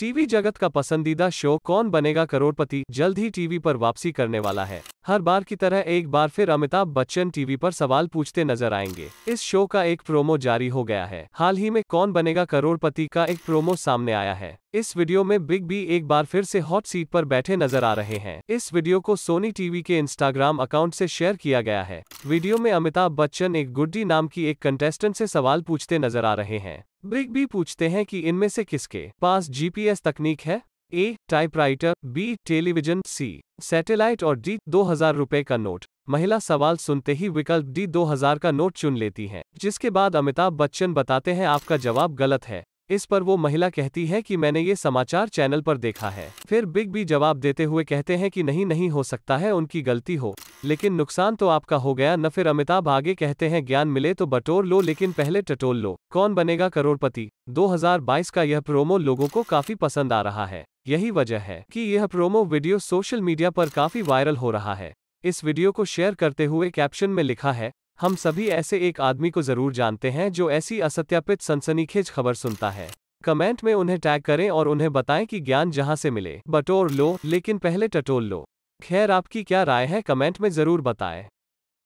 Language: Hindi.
टीवी जगत का पसंदीदा शो कौन बनेगा करोड़पति जल्द ही टीवी पर वापसी करने वाला है हर बार की तरह एक बार फिर अमिताभ बच्चन टीवी पर सवाल पूछते नजर आएंगे इस शो का एक प्रोमो जारी हो गया है हाल ही में कौन बनेगा करोड़पति का एक प्रोमो सामने आया है इस वीडियो में बिग बी एक बार फिर से हॉट सीट पर बैठे नजर आ रहे हैं इस वीडियो को सोनी टीवी के इंस्टाग्राम अकाउंट से शेयर किया गया है वीडियो में अमिताभ बच्चन एक गुड्डी नाम की एक कंटेस्टेंट से सवाल पूछते नजर आ रहे हैं बिग बी पूछते हैं कि इनमें से किसके पास जीपीएस तकनीक है A typewriter B television C satellite और डी दो हजार रूपए का नोट महिला सवाल सुनते ही विकल्प डी दो हजार का नोट चुन लेती है जिसके बाद अमिताभ बच्चन बताते हैं आपका जवाब गलत है इस पर वो महिला कहती है कि मैंने ये समाचार चैनल पर देखा है फिर बिग बी जवाब देते हुए कहते हैं कि नहीं नहीं हो सकता है उनकी गलती हो लेकिन नुकसान तो आपका हो गया न फिर अमिताभ आगे कहते हैं ज्ञान मिले तो बटोर लो लेकिन पहले टटोल लो कौन बनेगा करोड़पति 2022 का यह प्रोमो लोगों को काफी पसंद आ रहा है यही वजह है कि यह प्रोमो वीडियो सोशल मीडिया पर काफी वायरल हो रहा है इस वीडियो को शेयर करते हुए कैप्शन में लिखा है हम सभी ऐसे एक आदमी को जरूर जानते हैं जो ऐसी असत्यापित सनसनीखेज खबर सुनता है कमेंट में उन्हें टैग करें और उन्हें बताएं कि ज्ञान जहां से मिले बटोर लो लेकिन पहले टटोल लो खैर आपकी क्या राय है कमेंट में जरूर बताएं